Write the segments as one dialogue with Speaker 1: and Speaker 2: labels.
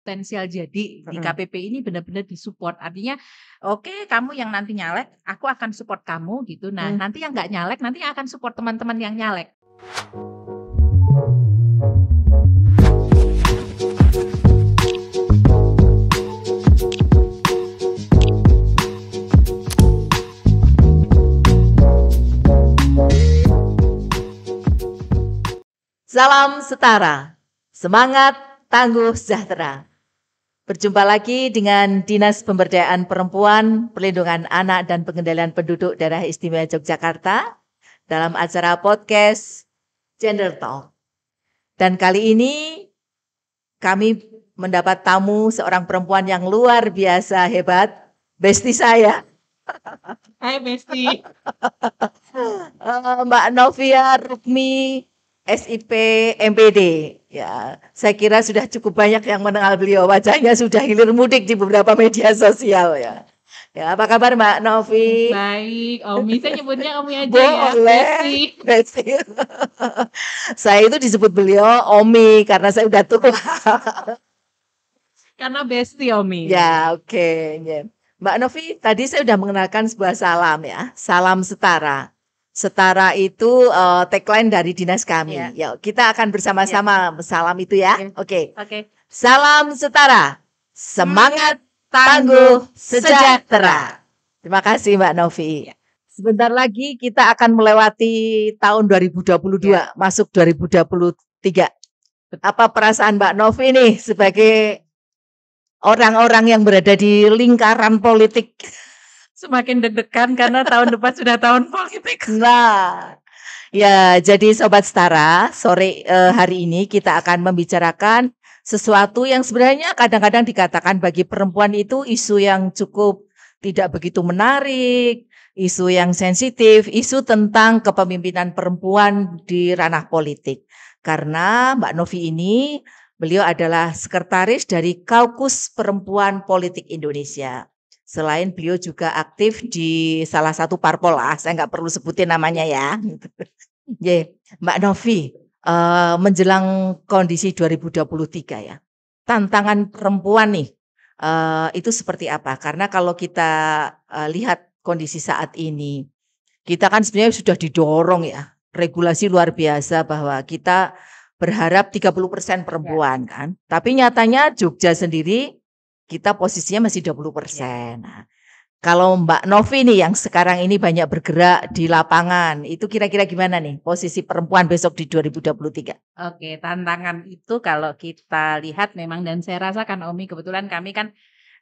Speaker 1: potensial jadi di KPP ini benar-benar disupport. Artinya oke okay, kamu yang nanti nyalek, aku akan support kamu gitu. Nah, hmm. nanti yang nggak nyalek nanti akan support teman-teman yang nyalek. Salam setara, semangat tangguh sejahtera. Berjumpa lagi dengan Dinas Pemberdayaan Perempuan, Perlindungan Anak dan Pengendalian Penduduk Daerah Istimewa Yogyakarta dalam acara podcast Gender Talk. Dan kali ini kami mendapat tamu seorang perempuan yang luar biasa hebat, Besti saya. Hai Besti. Eh, Mbak Novia Rukmi, SIP MPD. Ya, saya kira sudah cukup banyak yang mengenal beliau. Wajahnya sudah hilir mudik di beberapa media sosial ya. Ya, apa kabar Mbak Novi? Baik, Omi. Saya nyebutnya Omi aja Boleh. ya. Boleh. saya itu disebut beliau Omi karena saya udah tua. karena besti Omi. Ya, oke. Okay. Ya. Mbak Novi, tadi saya sudah mengenalkan sebuah salam ya, salam setara. Setara itu uh, tagline dari dinas kami. ya Yuk, kita akan bersama-sama yeah. salam itu ya. Iya. Oke. Yeah. Oke. Okay. Okay. Salam setara. Semangat tangguh sejahtera. Terima kasih Mbak Novi. Iya. Sebentar lagi kita akan melewati tahun 2022 yeah. Iya. masuk 2023. Apa perasaan Mbak Novi nih sebagai orang-orang yang berada di lingkaran politik? semakin deg-degan karena tahun depan sudah tahun politik. Nah, ya jadi sobat setara sore eh, hari ini kita akan membicarakan sesuatu yang sebenarnya kadang-kadang dikatakan bagi perempuan itu isu yang cukup tidak begitu menarik, isu yang sensitif, isu tentang kepemimpinan perempuan di ranah politik. Karena Mbak Novi ini beliau adalah sekretaris dari Kaukus Perempuan Politik Indonesia. Selain beliau juga aktif di salah satu parpol lah, saya nggak perlu sebutin namanya ya. yeah. Mbak Novi, uh, menjelang kondisi 2023 ya, tantangan perempuan nih uh, itu seperti apa? Karena kalau kita uh, lihat kondisi saat ini, kita kan sebenarnya sudah didorong ya regulasi luar biasa bahwa kita berharap 30% ya. perempuan kan. Tapi nyatanya Jogja sendiri kita posisinya masih 20 persen. Iya. Nah, kalau Mbak Novi nih yang sekarang ini banyak bergerak di lapangan, itu kira-kira gimana nih posisi perempuan besok di 2023? Oke, tantangan itu kalau kita lihat memang dan saya rasakan Omi kebetulan kami kan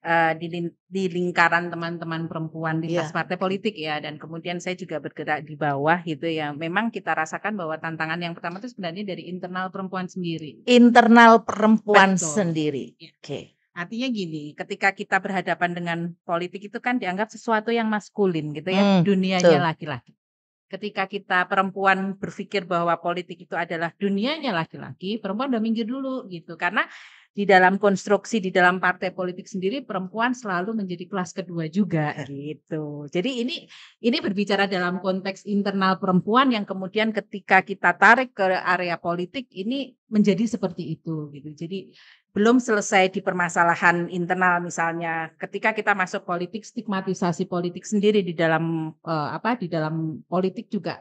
Speaker 1: uh, di, di lingkaran teman-teman perempuan di yeah. partai politik ya dan kemudian saya juga bergerak di bawah gitu ya memang kita rasakan bahwa tantangan yang pertama itu sebenarnya dari internal perempuan sendiri internal perempuan Betul. sendiri yeah. oke okay. Artinya gini, ketika kita berhadapan dengan politik itu kan dianggap sesuatu yang maskulin gitu ya, hmm, dunianya laki-laki. Ketika kita perempuan berpikir bahwa politik itu adalah dunianya laki-laki, perempuan udah minggir dulu gitu. Karena di dalam konstruksi di dalam partai politik sendiri perempuan selalu menjadi kelas kedua juga gitu. Jadi ini ini berbicara dalam konteks internal perempuan yang kemudian ketika kita tarik ke area politik ini menjadi seperti itu gitu. Jadi belum selesai di permasalahan internal misalnya ketika kita masuk politik stigmatisasi politik sendiri di dalam eh, apa di dalam politik juga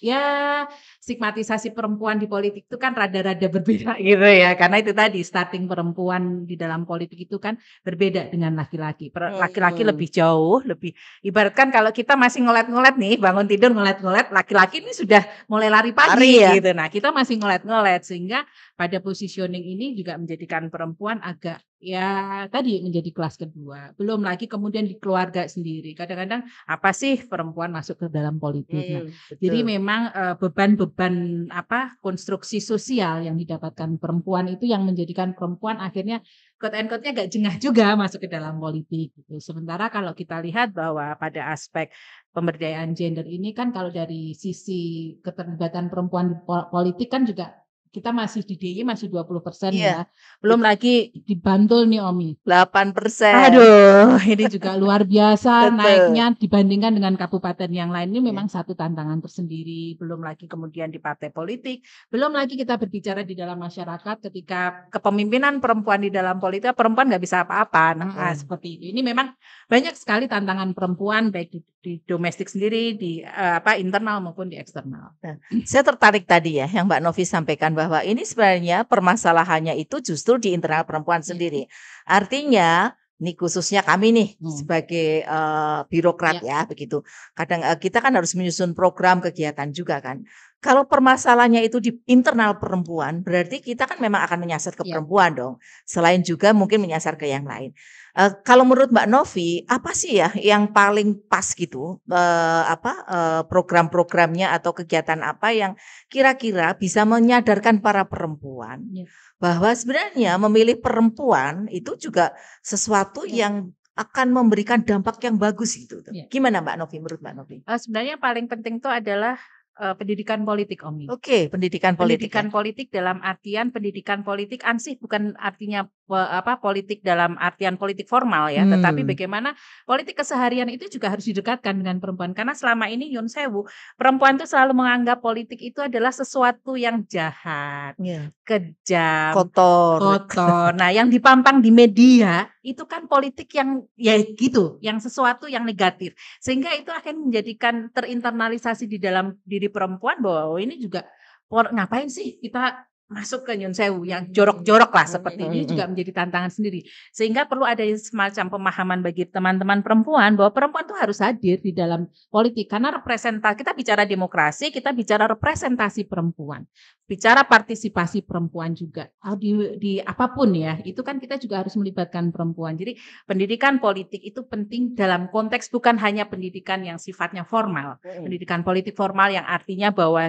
Speaker 1: ya stigmatisasi perempuan di politik itu kan rada-rada berbeda gitu ya karena itu tadi starting perempuan di dalam politik itu kan berbeda dengan laki-laki oh, laki-laki iya. lebih jauh lebih ibaratkan kalau kita masih ngolet-ngolet nih bangun tidur ngolet-ngolet laki-laki ini sudah mulai lari pagi lari, ya? gitu nah kita masih ngolet-ngolet sehingga pada positioning ini juga menjadikan perempuan agak ya tadi menjadi kelas kedua. Belum lagi kemudian di keluarga sendiri. Kadang-kadang apa sih perempuan masuk ke dalam politik. Nah, hmm, nah, jadi memang eh, beban-beban apa konstruksi sosial yang didapatkan perempuan itu yang menjadikan perempuan akhirnya quote and nya gak jengah juga masuk ke dalam politik gitu. Sementara kalau kita lihat bahwa pada aspek pemberdayaan gender ini kan kalau dari sisi keterlibatan perempuan di politik kan juga kita masih di DIY masih 20 persen iya. ya. Belum lagi di Bantul nih Omi. 8 persen. Aduh, ini juga luar biasa naiknya dibandingkan dengan kabupaten yang lain. Ini iya. memang satu tantangan tersendiri. Belum lagi kemudian di partai politik. Belum lagi kita berbicara di dalam masyarakat ketika kepemimpinan perempuan di dalam politik. Perempuan nggak bisa apa-apa. Nah, hmm. seperti itu. Ini memang banyak sekali tantangan perempuan baik di, di domestik sendiri, di uh, apa internal maupun di eksternal. Nah, saya tertarik tadi ya yang Mbak Novi sampaikan bahwa ini sebenarnya permasalahannya itu justru di internal perempuan iya. sendiri. Artinya ini khususnya kami nih hmm. sebagai uh, birokrat ya. ya begitu. Kadang uh, kita kan harus menyusun program kegiatan juga kan. Kalau permasalahannya itu di internal perempuan, berarti kita kan memang akan menyasar ke ya. perempuan dong. Selain juga mungkin menyasar ke yang lain. Eh, kalau menurut Mbak Novi, apa sih ya yang paling pas gitu? Uh, apa uh, program-programnya atau kegiatan apa yang kira-kira bisa menyadarkan para perempuan ya. bahwa sebenarnya memilih perempuan itu juga sesuatu ya. yang akan memberikan dampak yang bagus gitu. Ya. Gimana Mbak Novi? Menurut Mbak Novi? Uh, sebenarnya yang paling penting itu adalah uh, pendidikan politik Omi. Oke, okay, pendidikan politik. Pendidikan ya. politik dalam artian pendidikan politik ansih bukan artinya apa politik dalam artian politik formal ya, hmm. tetapi bagaimana politik keseharian itu juga harus didekatkan dengan perempuan karena selama ini Yun Sewu perempuan itu selalu menganggap politik itu adalah sesuatu yang jahat, yeah. kejam, kotor, kotor. Nah, yang dipampang di media itu kan politik yang ya gitu, yang sesuatu yang negatif sehingga itu akan menjadikan terinternalisasi di dalam diri perempuan bahwa oh, ini juga ngapain sih kita masuk ke Nyun Sewu yang jorok-jorok lah seperti ini juga menjadi tantangan sendiri. Sehingga perlu ada semacam pemahaman bagi teman-teman perempuan bahwa perempuan itu harus hadir di dalam politik karena representasi kita bicara demokrasi, kita bicara representasi perempuan. Bicara partisipasi perempuan juga. Oh, di, di apapun ya, itu kan kita juga harus melibatkan perempuan. Jadi pendidikan politik itu penting dalam konteks bukan hanya pendidikan yang sifatnya formal. Pendidikan politik formal yang artinya bahwa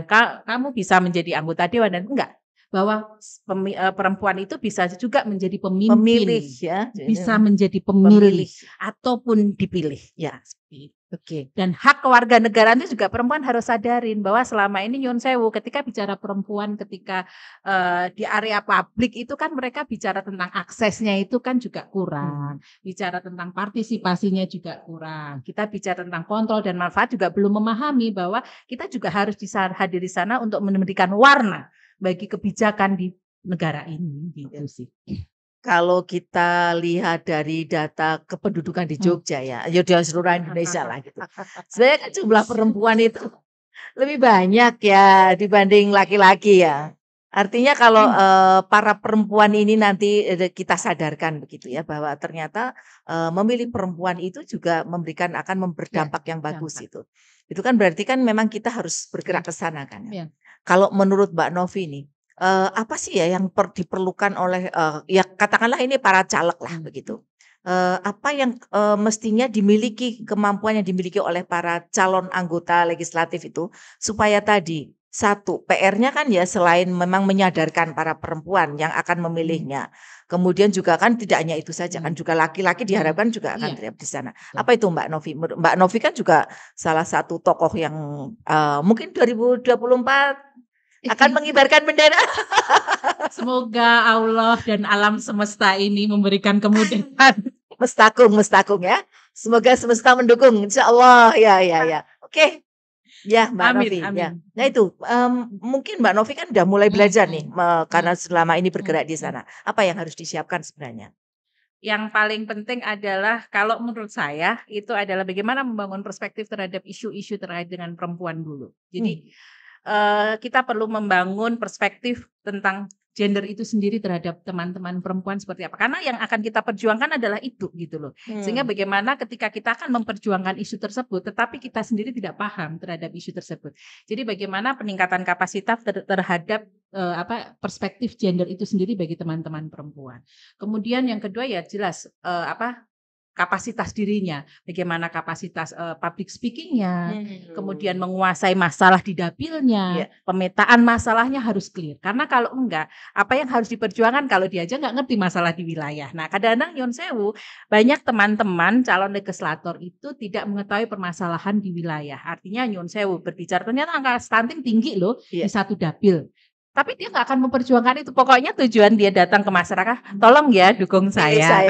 Speaker 1: kamu bisa menjadi anggota dewan dan enggak bahwa eh, perempuan itu bisa juga menjadi pemimpin, pemilih ya, bisa menjadi pemilih, pemilih. ataupun dipilih ya. Oke. Okay. Dan hak warga negara itu juga perempuan harus sadarin bahwa selama ini Yun Sewu ketika bicara perempuan ketika uh, di area publik itu kan mereka bicara tentang aksesnya itu kan juga kurang, hmm. bicara tentang partisipasinya juga kurang. Kita bicara tentang kontrol dan manfaat juga belum memahami bahwa kita juga harus hadir di sana untuk memberikan warna bagi kebijakan di negara ini iya. gitu sih. Kalau kita lihat dari data kependudukan di hmm. Jogja ya, ya di seluruh Indonesia lah gitu. Sebenarnya kan jumlah perempuan itu lebih banyak ya dibanding laki-laki ya. Artinya kalau hmm. uh, para perempuan ini nanti kita sadarkan begitu ya bahwa ternyata uh, memilih perempuan itu juga memberikan akan memberdampak ya, yang bagus dampak. itu. Itu kan berarti kan memang kita harus ya. bergerak ke sana kan. Ya. ya. Kalau menurut Mbak Novi ini uh, apa sih ya yang per, diperlukan oleh uh, ya katakanlah ini para caleg lah hmm. begitu. Uh, apa yang uh, mestinya dimiliki kemampuan yang dimiliki oleh para calon anggota legislatif itu supaya tadi satu, PR-nya kan ya selain memang menyadarkan para perempuan yang akan hmm. memilihnya. Kemudian juga kan tidak hanya itu saja kan hmm. juga laki-laki diharapkan juga akan iya. terlibat di sana. Iya. Apa itu Mbak Novi? Mbak Novi kan juga salah satu tokoh yang uh, mungkin 2024 akan mengibarkan bendera. Semoga Allah dan alam semesta ini memberikan kemudahan. Mestakung, mestakung ya. Semoga semesta mendukung. Insya Allah, ya, ya, ya. Oke, Ya, Mbak amin, Novi. Ya. Amin. Ya. Nah itu um, mungkin Mbak Novi kan udah mulai belajar nih hmm. karena selama ini bergerak di sana. Apa yang harus disiapkan sebenarnya? Yang paling penting adalah kalau menurut saya itu adalah bagaimana membangun perspektif terhadap isu-isu terkait dengan perempuan dulu. Jadi hmm. uh, kita perlu membangun perspektif tentang gender itu sendiri terhadap teman-teman perempuan seperti apa karena yang akan kita perjuangkan adalah itu gitu loh hmm. sehingga bagaimana ketika kita akan memperjuangkan isu tersebut tetapi kita sendiri tidak paham terhadap isu tersebut jadi bagaimana peningkatan kapasitas ter terhadap uh, apa perspektif gender itu sendiri bagi teman-teman perempuan kemudian yang kedua ya jelas uh, apa kapasitas dirinya, bagaimana kapasitas uh, public speakingnya, hmm. kemudian menguasai masalah di dapilnya, yeah. pemetaan masalahnya harus clear. Karena kalau enggak, apa yang harus diperjuangkan kalau dia aja enggak ngerti masalah di wilayah. Nah, kadang-kadang Yon Sewu banyak teman-teman calon legislator itu tidak mengetahui permasalahan di wilayah. Artinya Yon Sewu berbicara ternyata angka stunting tinggi loh yeah. di satu dapil tapi dia nggak akan memperjuangkan itu pokoknya tujuan dia datang ke masyarakat tolong ya dukung saya, saya.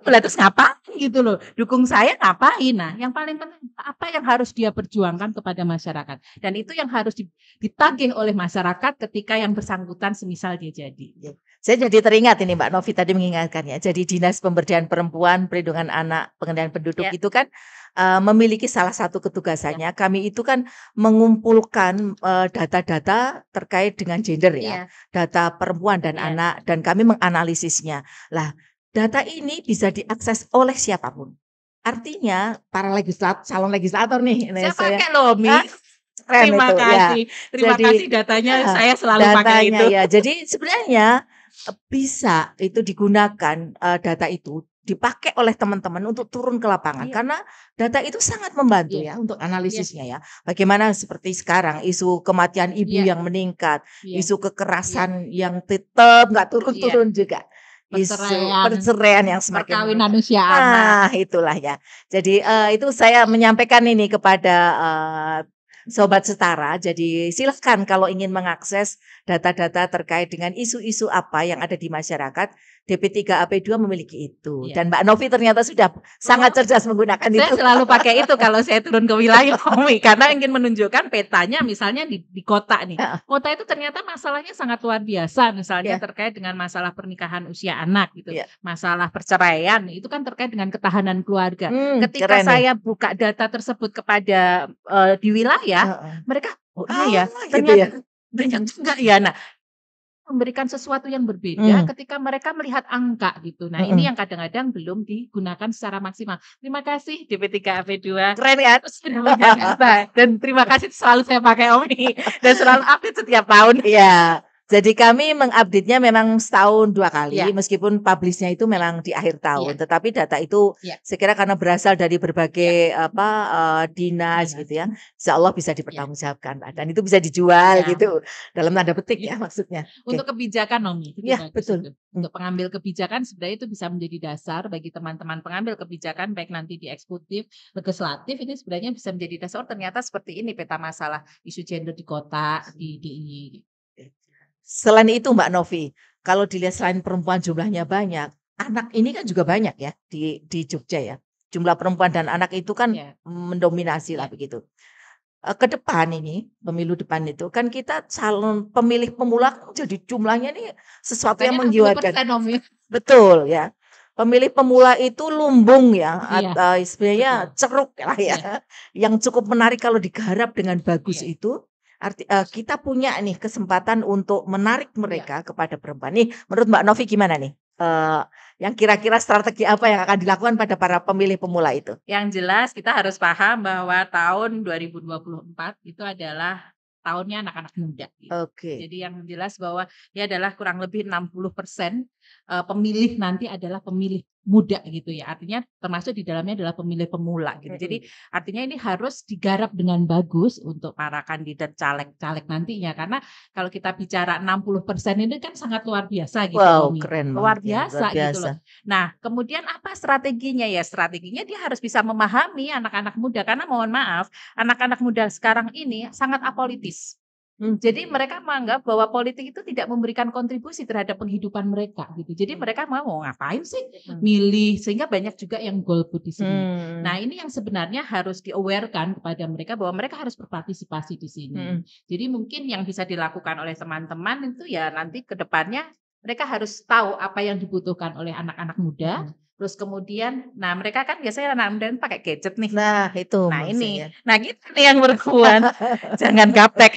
Speaker 1: Nah, terus ngapain gitu loh dukung saya ngapain nah yang paling penting apa yang harus dia perjuangkan kepada masyarakat dan itu yang harus ditagih oleh masyarakat ketika yang bersangkutan semisal dia jadi iya. Saya jadi teringat ini Mbak Novi tadi mengingatkannya. Jadi Dinas Pemberdayaan Perempuan, Perlindungan Anak, Pengendalian Penduduk ya. itu kan uh, memiliki salah satu ketugasannya. Ya. Kami itu kan mengumpulkan eh, data-data uh, terkait dengan gender ya. ya, data perempuan dan ya. anak dan kami menganalisisnya. Lah, data ini bisa diakses oleh siapapun. Artinya para legislator, calon legislator nih. Saya, saya pakai loh, Mi. Ah, Terima itu, ya. kasih, ya. terima jadi, kasih datanya. Ya, saya selalu datanya, pakai itu. Ya, jadi sebenarnya bisa itu digunakan uh, data itu dipakai oleh teman-teman untuk turun ke lapangan iya. karena data itu sangat membantu iya. ya untuk iya. analisisnya iya. ya. Bagaimana seperti sekarang isu kematian ibu iya. yang meningkat, iya. isu iya. kekerasan iya. yang tetap nggak turun-turun iya. juga. Isu perceraian, yang semakin perkawinan usia anak. Ah, itulah ya. Jadi uh, itu saya menyampaikan ini kepada uh, Sobat Setara. Jadi silahkan kalau ingin mengakses data-data terkait dengan isu-isu apa yang ada di masyarakat, DP3AP2 memiliki itu. Ya. Dan Mbak Novi ternyata sudah sangat cerdas menggunakan saya itu. Saya selalu pakai itu kalau saya turun ke wilayah Novi karena ingin menunjukkan petanya misalnya di, di kota nih. Kota itu ternyata masalahnya sangat luar biasa misalnya ya. terkait dengan masalah pernikahan usia anak gitu. Ya. Masalah perceraian itu kan terkait dengan ketahanan keluarga. Hmm, Ketika ya. saya nih. buka data tersebut kepada uh, di wilayah, uh -uh. mereka oh iya ah, ya, gitu ternyata gitu ya banyak juga ya. Nah, memberikan sesuatu yang berbeda mm. ketika mereka melihat angka gitu. Nah, -hmm. ini yang kadang-kadang belum digunakan secara maksimal. Terima kasih DP3AP2. Keren ya. dan terima kasih selalu saya pakai Omni dan selalu update setiap tahun. Iya. Yeah. Jadi kami mengupdate-nya memang setahun dua kali, yeah. meskipun publisnya itu memang di akhir tahun. Yeah. Tetapi data itu yeah. saya karena berasal dari berbagai yeah. apa uh, dinas yeah. gitu ya, insya Allah bisa ya. dipertanggungjawabkan yeah. dan itu bisa dijual yeah. gitu dalam tanda petik yeah. ya maksudnya. Untuk okay. kebijakan Nomi, iya betul. Itu. Hmm. Untuk pengambil kebijakan sebenarnya itu bisa menjadi dasar bagi teman-teman pengambil kebijakan baik nanti di eksekutif, legislatif ini sebenarnya bisa menjadi dasar. Oh, ternyata seperti ini peta masalah isu gender di kota di di. Selain itu Mbak Novi, kalau dilihat selain perempuan jumlahnya banyak, anak ini kan juga banyak ya di di Jogja ya. Jumlah perempuan dan anak itu kan yeah. mendominasi lah iya. begitu. Eh, ke depan ini, pemilu depan itu kan kita calon pemilih pemula jadi jumlahnya ini sesuatu Katanya yang menggiurkan. Ya. Betul ya pemilih pemula itu lumbung ya, iya. atau eh, istilahnya ceruk lah ya, iya. yang cukup menarik kalau digarap dengan bagus iya. itu Arti, uh, kita punya nih kesempatan untuk menarik iya. mereka ya. kepada perempuan. Nih, menurut Mbak Novi gimana nih? Uh, yang kira-kira strategi apa yang akan dilakukan pada para pemilih pemula itu? Yang jelas kita harus paham bahwa tahun 2024 itu adalah tahunnya anak-anak muda. Gitu. Oke. Okay. Jadi yang jelas bahwa ya adalah kurang lebih 60 persen Eh, pemilih nanti adalah pemilih muda gitu ya. Artinya termasuk di dalamnya adalah pemilih pemula gitu. Jadi artinya ini harus digarap dengan bagus untuk para kandidat caleg-caleg nantinya karena kalau kita bicara 60% ini kan sangat luar biasa gitu. Wow, keren. Luar biasa, ya, luar biasa gitu loh. Nah, kemudian apa strateginya ya? Strateginya dia harus bisa memahami anak-anak muda karena mohon maaf, anak-anak muda sekarang ini sangat apolitis. Hmm. Jadi mereka menganggap bahwa politik itu tidak memberikan kontribusi terhadap penghidupan mereka gitu. Jadi hmm. mereka mau oh, ngapain sih hmm. milih sehingga banyak juga yang golput di sini. Hmm. Nah, ini yang sebenarnya harus diawarekan kepada mereka bahwa mereka harus berpartisipasi di sini. Hmm. Jadi mungkin yang bisa dilakukan oleh teman-teman itu ya nanti ke depannya mereka harus tahu apa yang dibutuhkan oleh anak-anak muda. Hmm Terus kemudian, nah mereka kan biasanya Ramadan pakai gadget nih. Nah itu. Nah maksudnya. ini, nah gitu nih yang perempuan jangan gaptek,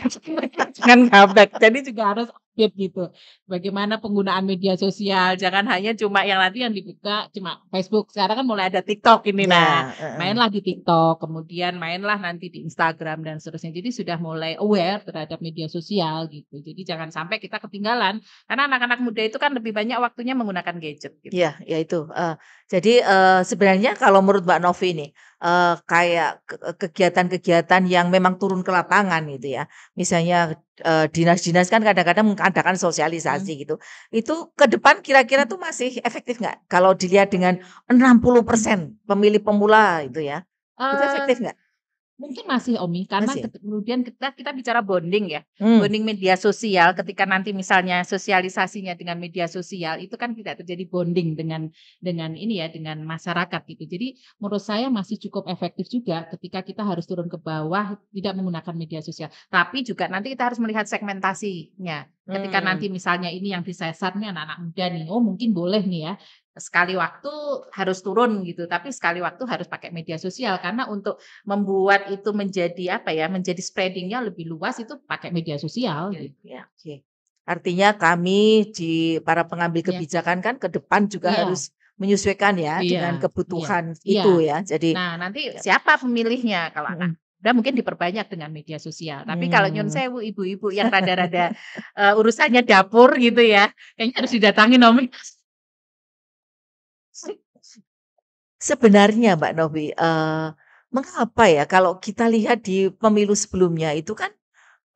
Speaker 1: jangan gaptek. Jadi juga harus update gitu. Bagaimana penggunaan media sosial, jangan hanya cuma yang nanti yang dibuka cuma Facebook. Sekarang kan mulai ada TikTok ini ya, nah. Mainlah di TikTok, kemudian mainlah nanti di Instagram dan seterusnya. Jadi sudah mulai aware terhadap media sosial gitu. Jadi jangan sampai kita ketinggalan karena anak-anak muda itu kan lebih banyak waktunya menggunakan gadget gitu. Iya, ya itu. Uh, jadi uh, sebenarnya kalau menurut Mbak Novi nih uh, kayak eh, kegiatan-kegiatan yang memang turun ke lapangan gitu ya. Misalnya eh, dinas-dinas uh, kan kadang-kadang mengadakan sosialisasi hmm. gitu. Itu ke depan kira-kira tuh masih efektif nggak? Kalau dilihat dengan 60% pemilih pemula itu ya. Uh, itu efektif mmm, nggak? Mungkin masih Omi ya, karena masih. Ya? kemudian kita kita bicara bonding ya. Hmm. Bonding media sosial ketika nanti misalnya sosialisasinya dengan media sosial itu kan tidak terjadi bonding dengan dengan ini ya dengan masyarakat gitu. Jadi menurut saya masih cukup efektif juga ketika kita harus turun ke bawah tidak menggunakan media sosial. Tapi juga nanti kita harus melihat segmentasinya. Ketika hmm. nanti misalnya ini yang disesar nih anak-anak muda nih, oh mungkin boleh nih ya sekali waktu harus turun gitu, tapi sekali waktu harus pakai media sosial karena untuk membuat itu menjadi apa ya, menjadi spreadingnya lebih luas itu pakai media sosial. Iya, gitu. Ya, okay. Artinya kami di para pengambil iya. kebijakan ya. kan ke depan juga ya. harus menyesuaikan ya ya. dengan iya, kebutuhan ya. itu ya. Jadi nah nanti ya. siapa pemilihnya kalau hmm. anak mungkin diperbanyak dengan media sosial. Tapi hmm. kalau nyun hmm. sewu ibu-ibu yang rada-rada uh, urusannya dapur gitu ya, kayaknya harus didatangi nomi. Sebenarnya Mbak Novi, uh, mengapa ya kalau kita lihat di pemilu sebelumnya itu kan,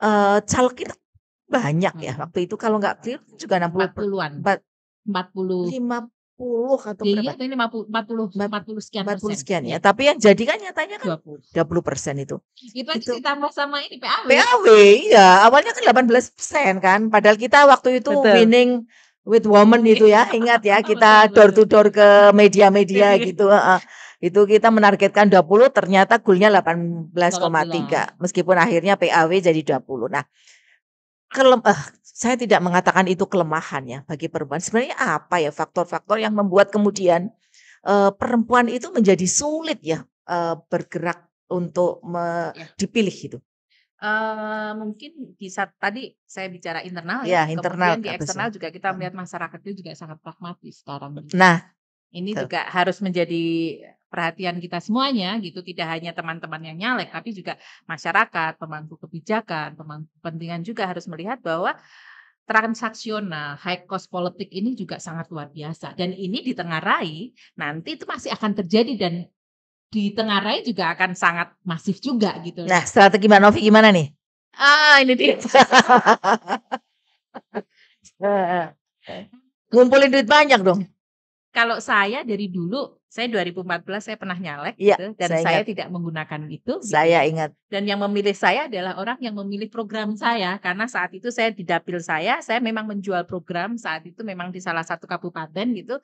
Speaker 1: uh, caleg kita banyak ya hmm. waktu itu kalau nggak clear kan juga 60-an. empat per 40 50 atau Iya berapa? tadi 50 40 40 sekian 40 persen, sekian ya, ya. tapi yang jadi kan nyatanya kan 20. 20% itu. Itu Itu ditambah sama ini PAW. PAW iya awalnya kan 18% persen kan padahal kita waktu itu Betul. winning with woman itu ya iya. ingat ya kita door to door ke media-media iya. gitu uh, itu kita menargetkan 20 ternyata goalnya 18,3 meskipun akhirnya PAW jadi 20 nah kelem uh, saya tidak mengatakan itu kelemahan ya bagi perempuan sebenarnya apa ya faktor-faktor yang membuat kemudian uh, perempuan itu menjadi sulit ya uh, bergerak untuk me, iya. dipilih gitu mungkin di saat tadi saya bicara internal ya, ya. internal kemudian di eksternal juga kita hmm. melihat masyarakatnya juga sangat pragmatis sekarang gitu. Nah, Ini betul. juga harus menjadi perhatian kita semuanya gitu, tidak hanya teman-teman yang nyalek, tapi juga masyarakat, pemangku kebijakan, pemangku kepentingan juga harus melihat bahwa transaksional, high cost politik ini juga sangat luar biasa dan ini ditengarai nanti itu masih akan terjadi dan di tengah raya juga akan sangat masif juga gitu. Nah, strategi Mbak Novi gimana nih? Ah, ini dia. Ngumpulin duit banyak dong. Kalau saya dari dulu, saya 2014 saya pernah nyalek ya, gitu, dan saya, saya tidak menggunakan itu. Gitu. Saya ingat. Dan yang memilih saya adalah orang yang memilih program saya karena saat itu saya di dapil saya, saya memang menjual program saat itu memang di salah satu kabupaten gitu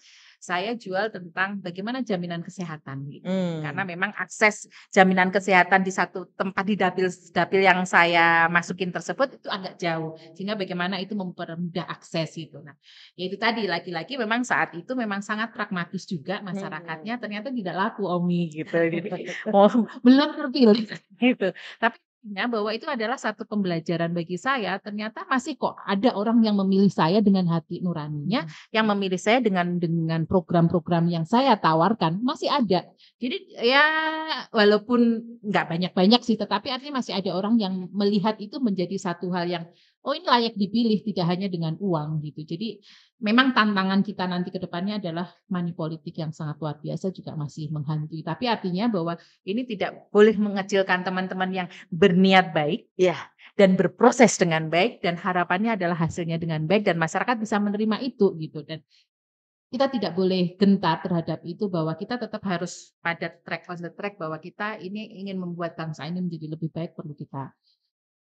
Speaker 1: saya jual tentang bagaimana jaminan kesehatan gitu. Hmm. Karena memang akses jaminan kesehatan di satu tempat di dapil dapil yang saya masukin tersebut itu agak jauh. Sehingga bagaimana itu mempermudah akses gitu. nah, ya itu. Nah, yaitu tadi laki-laki memang saat itu memang sangat pragmatis juga masyarakatnya hmm. ternyata tidak laku Omi gitu. Jadi, gitu. belum terpilih gitu. Tapi artinya bahwa itu adalah satu pembelajaran bagi saya. Ternyata masih kok ada orang yang memilih saya dengan hati nuraninya, hmm. yang memilih saya dengan dengan program-program yang saya tawarkan masih ada. Jadi ya walaupun nggak banyak-banyak sih, tetapi artinya masih ada orang yang melihat itu menjadi satu hal yang oh ini layak dipilih tidak hanya dengan uang gitu. Jadi memang tantangan kita nanti ke depannya adalah money politik yang sangat luar biasa juga masih menghantui. Tapi artinya bahwa ini tidak boleh mengecilkan teman-teman yang berniat baik ya dan berproses dengan baik dan harapannya adalah hasilnya dengan baik dan masyarakat bisa menerima itu gitu dan kita tidak boleh gentar terhadap itu bahwa kita tetap harus pada track on the track bahwa kita ini ingin membuat bangsa ini menjadi lebih baik perlu kita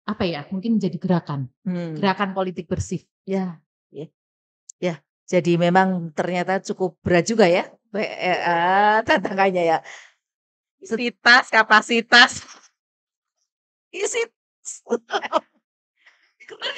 Speaker 1: apa ya mungkin jadi gerakan hmm. gerakan politik bersih ya ya ya jadi memang ternyata cukup berat juga ya eh, eh, tantangannya ya kapasitas kapasitas isit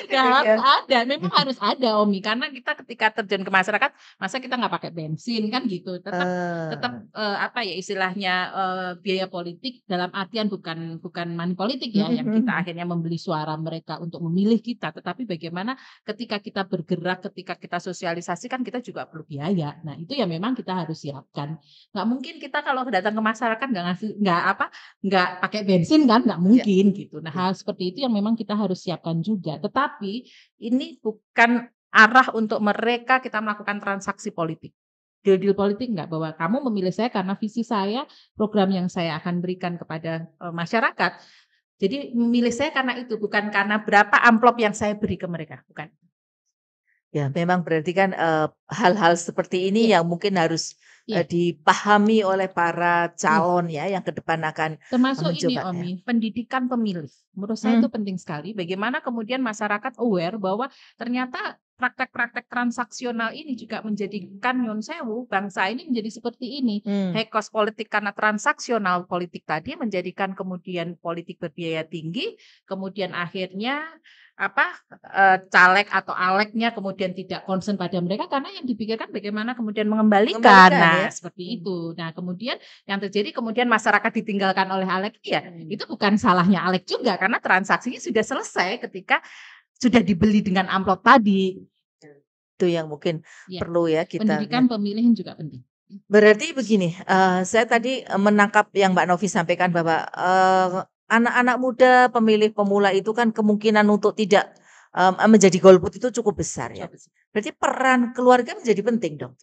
Speaker 1: Gak ya. ada, memang harus ada Omi karena kita ketika terjun ke masyarakat masa kita nggak pakai bensin kan gitu tetap uh. tetap uh, apa ya istilahnya uh, biaya politik dalam artian bukan bukan money politik ya yang kita akhirnya membeli suara mereka untuk memilih kita tetapi bagaimana ketika kita bergerak ketika kita sosialisasi kan kita juga perlu biaya nah itu ya memang kita harus siapkan nggak mungkin kita kalau datang ke masyarakat nggak ngasih nggak apa nggak pakai bensin kan nggak ya. mungkin ya. gitu nah ya. hal seperti itu yang memang kita harus siapkan juga Iya, tetapi ini bukan arah untuk mereka kita melakukan transaksi politik. Deal deal politik enggak bahwa kamu memilih saya karena visi saya, program yang saya akan berikan kepada eh, masyarakat. Jadi memilih saya karena itu bukan karena berapa amplop yang saya beri ke mereka, bukan. Ya, memang berarti kan eh, hal-hal uh, seperti ini ya. yang mungkin harus Iya. Eh, dipahami oleh para iya. calon ya, ya yang ke depan akan termasuk ini Omi ya. pendidikan pemilih menurut saya hmm. itu penting sekali bagaimana kemudian masyarakat aware bahwa ternyata praktek-praktek transaksional ini juga menjadikan Yun Sewu bangsa ini menjadi seperti ini. Hmm. Hekos politik karena transaksional politik tadi menjadikan kemudian politik berbiaya tinggi, kemudian akhirnya apa eh, caleg atau aleknya kemudian tidak concern pada mereka karena yang dipikirkan bagaimana kemudian mengembalikan, mengembalikan ya. nah ya. seperti hmm. itu nah kemudian yang terjadi kemudian masyarakat ditinggalkan oleh alek ya hmm. itu bukan salahnya alek juga karena transaksinya sudah selesai ketika sudah dibeli dengan amplop tadi ya, itu yang mungkin ya. perlu ya kita pendidikan nah pemilihan juga penting Berarti begini, uh, saya tadi menangkap yang Mbak Novi sampaikan bahwa uh, anak-anak muda pemilih pemula itu kan kemungkinan untuk tidak um, menjadi golput itu cukup besar ya. Berarti peran keluarga menjadi penting dong.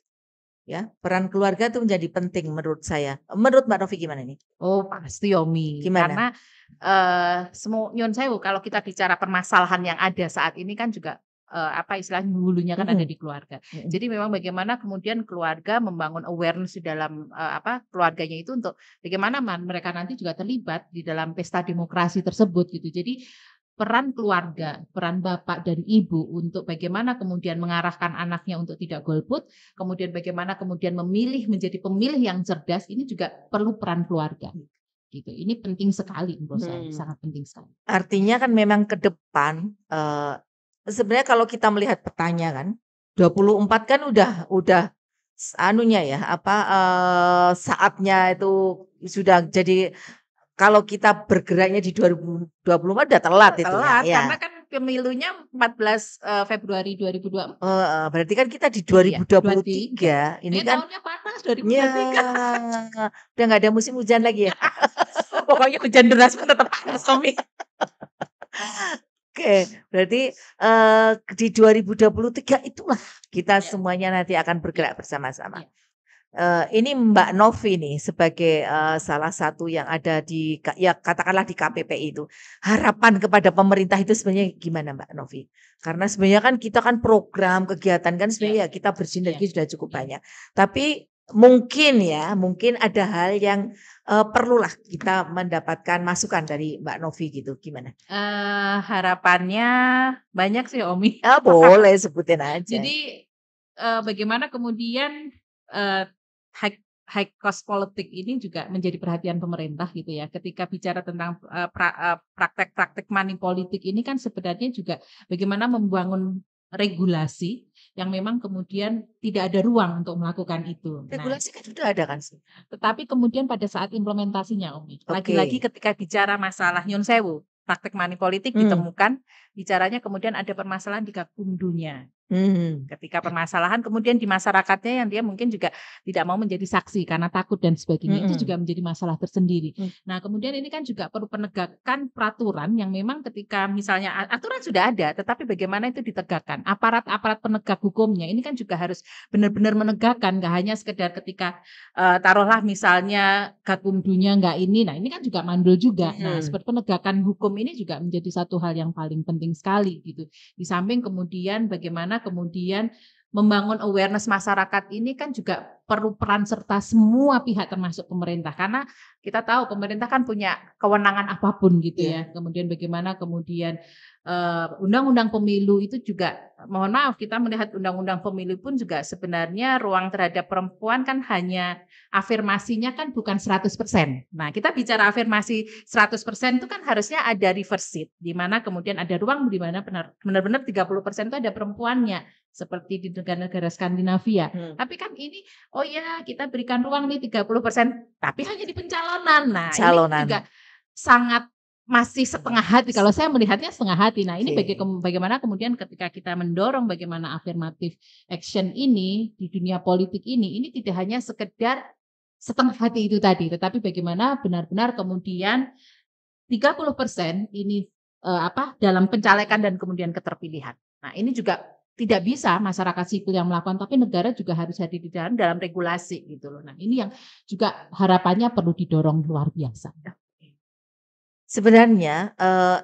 Speaker 1: Ya, peran keluarga itu menjadi penting menurut saya. Menurut Mbak Novi gimana nih? Oh, pasti Yomi. Gimana? Karena eh uh, semua nyon saya kalau kita bicara permasalahan yang ada saat ini kan juga uh, apa istilahnya dulunya kan mm -hmm. ada di keluarga. Mm -hmm. Jadi memang bagaimana kemudian keluarga membangun awareness di dalam uh, apa keluarganya itu untuk bagaimana mereka nanti juga terlibat di dalam pesta demokrasi tersebut gitu. Jadi peran keluarga, peran bapak dan ibu untuk bagaimana kemudian mengarahkan anaknya untuk tidak golput, kemudian bagaimana kemudian memilih menjadi pemilih yang cerdas ini juga perlu peran keluarga gitu. Ini penting sekali menurut saya, hmm. sangat penting sekali. Artinya kan memang ke depan eh, sebenarnya kalau kita melihat petanya kan 24 kan udah udah anunya ya apa uh, saatnya itu sudah jadi kalau kita bergeraknya di 2024 udah telat, telat itu telat ya. karena kan pemilunya 14 uh, eh, Februari 2024. Uh, berarti kan kita di 2023. Iya, Ini, ini kan tahunnya panas 2023. Ya, udah nggak ada musim hujan lagi ya. Pokoknya hujan deras pun tetap panas Tommy. Oke, berarti uh, di 2023 itulah kita ya. semuanya nanti akan bergerak bersama-sama. Ya. Uh, ini Mbak Novi nih sebagai uh, salah satu yang ada di ya katakanlah di KPP itu harapan kepada pemerintah itu sebenarnya gimana Mbak Novi? Karena sebenarnya kan kita kan program kegiatan kan sebenarnya iya. ya. kita bersinergi ya. sudah cukup iya. banyak. Tapi mungkin ya mungkin ada hal yang uh, perlulah kita mendapatkan masukan dari Mbak Novi gitu gimana? Uh, harapannya banyak sih Omi. Uh, ah, boleh sebutin aja. Jadi uh, bagaimana kemudian uh, high, high cost politik ini juga menjadi perhatian pemerintah gitu ya. Ketika bicara tentang uh, pra, uh, praktek-praktek money politik ini kan sebenarnya juga bagaimana membangun regulasi yang memang kemudian tidak ada ruang untuk melakukan itu. Nah, Regulasi nah, kan sudah ada kan sih. Tetapi kemudian pada saat implementasinya Umi, lagi-lagi okay. ketika bicara masalah nyun sewu, praktek money politik hmm. ditemukan bicaranya kemudian ada permasalahan di Gakumdunya. Hmm. Ketika permasalahan kemudian di masyarakatnya yang dia mungkin juga tidak mau menjadi saksi karena takut dan sebagainya hmm. itu juga menjadi masalah tersendiri. Hmm. Nah kemudian ini kan juga perlu penegakan peraturan yang memang ketika misalnya aturan sudah ada, tetapi bagaimana itu ditegakkan? Aparat-aparat penegak hukumnya ini kan juga harus benar-benar menegakkan, nggak hanya sekedar ketika uh, taruhlah misalnya gakumdunya nggak ini, nah ini kan juga mandul juga. Hmm. Nah seperti penegakan hukum ini juga menjadi satu hal yang paling penting penting sekali gitu. Di samping kemudian bagaimana kemudian membangun awareness masyarakat ini kan juga perlu peran serta semua pihak termasuk pemerintah karena kita tahu pemerintah kan punya kewenangan apapun gitu iya. ya. Kemudian bagaimana kemudian undang-undang uh, undang -undang pemilu itu juga mohon maaf kita melihat undang-undang pemilu pun juga sebenarnya ruang terhadap perempuan kan hanya afirmasinya kan bukan 100%. Nah, kita bicara afirmasi 100% itu kan harusnya ada reverse seat di mana kemudian ada ruang di mana benar-benar 30% itu ada perempuannya seperti di negara-negara Skandinavia. Hmm. Tapi kan ini oh ya kita berikan ruang nih 30% tapi hanya di pencalonan. Nah, Calonan. ini juga sangat masih setengah hati. Kalau saya melihatnya setengah hati. Nah, ini okay. bagaimana kemudian ketika kita mendorong bagaimana afirmatif action ini di dunia politik ini, ini tidak hanya sekedar setengah hati itu tadi, tetapi bagaimana benar-benar kemudian 30% ini eh, apa dalam pencalekan dan kemudian keterpilihan. Nah, ini juga tidak bisa masyarakat sipil yang melakukan, tapi negara juga harus hadir di dalam dalam regulasi gitu loh. Nah, ini yang juga harapannya perlu didorong luar biasa. Sebenarnya, eh,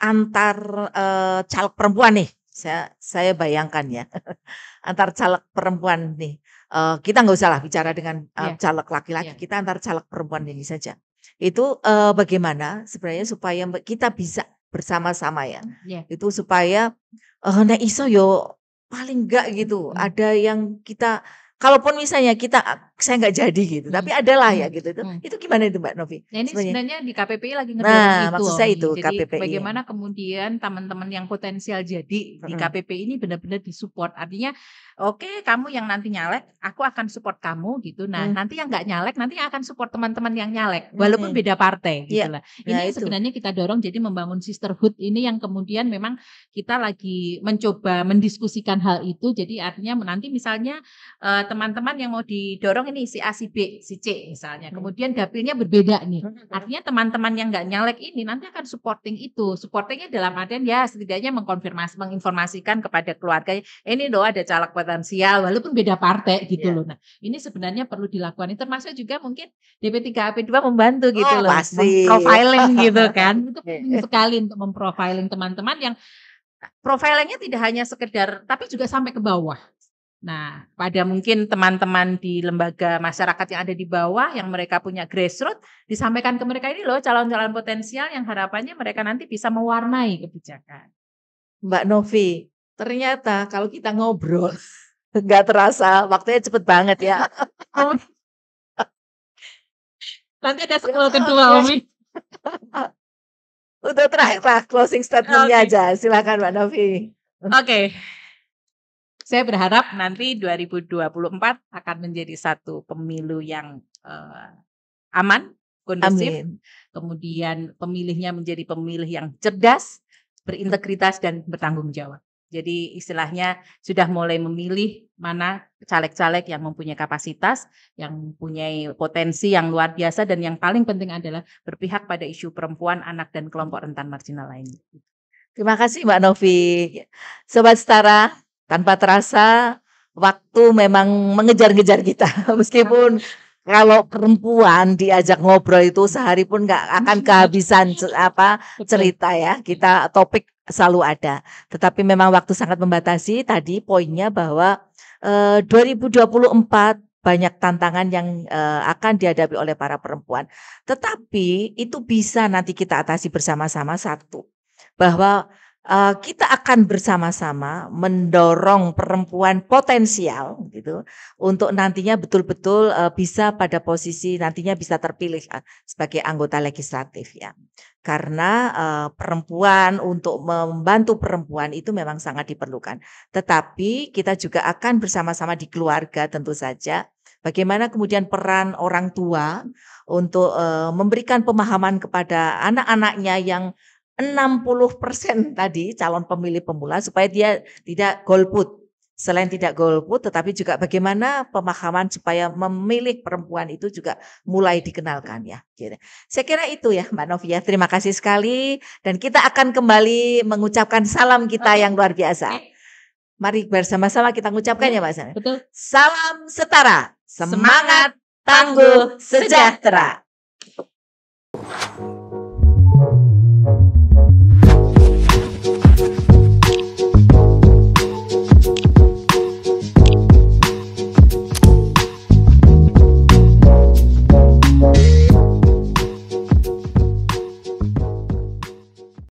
Speaker 1: antar, eh, caleg perempuan nih, saya saya bayangkan ya, antar caleg perempuan nih, eh, kita nggak usah lah bicara dengan, eh, yeah. caleg laki-laki, yeah. kita antar caleg perempuan ini saja. Itu, eh, bagaimana sebenarnya supaya kita bisa bersama-sama ya, hmm, Iya. itu supaya, eh, nek iso yo paling enggak gitu, -hmm. ada yang kita kalaupun misalnya kita saya nggak jadi gitu. Hmm. Tapi adalah ya hmm. gitu. Itu, hmm. itu gimana itu Mbak Novi? Nah, ini sebenarnya, sebenarnya di KPPI lagi ngerjain nah, itu. maksud saya itu jadi, KPPI. Ya. bagaimana kemudian teman-teman yang potensial jadi di hmm. KPPI ini benar-benar disupport. Artinya oke okay, kamu yang nanti nyalek, aku akan support kamu gitu. Nah, hmm. nanti yang nggak nyalek nanti akan support teman-teman yang nyalek walaupun hmm. beda partai iya. gitu ya. lah. Nah, ini nah, itu. sebenarnya kita dorong jadi membangun sisterhood ini yang kemudian memang kita lagi mencoba mendiskusikan hal itu. Jadi artinya nanti misalnya eh, teman -teman yang mau didorong misalnya ini si A, si B, si C misalnya. Hmm. Kemudian dapilnya berbeda nih. Hmm, hmm. Artinya teman-teman yang nggak nyalek ini nanti akan supporting itu. Supportingnya dalam artian ya setidaknya mengkonfirmasi, menginformasikan kepada keluarga ini loh ada caleg potensial walaupun beda partai gitu yeah. loh. Nah ini sebenarnya perlu dilakukan. Ini termasuk juga mungkin DP3AP2 membantu oh, gitu oh, loh. Pasti. Profiling gitu kan. Itu iya. penting sekali untuk memprofiling teman-teman yang profilingnya tidak hanya sekedar tapi juga sampai ke bawah Nah, pada mungkin teman-teman di lembaga masyarakat yang ada di bawah yang mereka punya grassroots disampaikan ke mereka ini loh calon-calon potensial yang harapannya mereka nanti bisa mewarnai kebijakan. Mbak Novi, ternyata kalau kita ngobrol nggak terasa waktunya cepet banget ya. Oh. nanti ada ya sekolah kedua, Omi. Untuk terakhir lah closing statementnya okay. aja, silakan Mbak Novi. Oke. Okay saya berharap nanti 2024 akan menjadi satu pemilu yang uh, aman, kondusif, Amin. kemudian pemilihnya menjadi pemilih yang cerdas, berintegritas dan bertanggung jawab. Jadi istilahnya sudah mulai memilih mana caleg-caleg yang mempunyai kapasitas, yang mempunyai potensi yang luar biasa dan yang paling penting adalah berpihak pada isu perempuan, anak dan kelompok rentan marginal lainnya. Terima kasih Mbak Novi. Sobat Setara, tanpa terasa waktu memang mengejar-ngejar kita meskipun kalau perempuan diajak ngobrol itu sehari pun nggak akan kehabisan apa cerita ya kita topik selalu ada tetapi memang waktu sangat membatasi tadi poinnya bahwa eh, 2024 banyak tantangan yang eh, akan dihadapi oleh para perempuan tetapi itu bisa nanti kita atasi bersama-sama satu bahwa uh, kita akan bersama-sama mendorong perempuan potensial gitu untuk nantinya betul-betul uh, bisa pada posisi nantinya bisa terpilih uh, sebagai anggota legislatif ya. Karena uh, perempuan untuk membantu perempuan itu memang sangat diperlukan. Tetapi kita juga akan bersama-sama di keluarga tentu saja bagaimana kemudian peran orang tua untuk uh, memberikan pemahaman kepada anak-anaknya yang 60% tadi calon pemilih pemula supaya dia tidak golput. Selain tidak golput tetapi juga bagaimana pemahaman supaya memilih perempuan itu juga mulai dikenalkan ya. Gitu. Saya kira itu ya Mbak Novia. Terima kasih sekali dan kita akan kembali mengucapkan salam kita yang luar biasa. Mari bersama-sama kita mengucapkan ya, Mbak Sana. Salam setara, semangat, tangguh, sejahtera.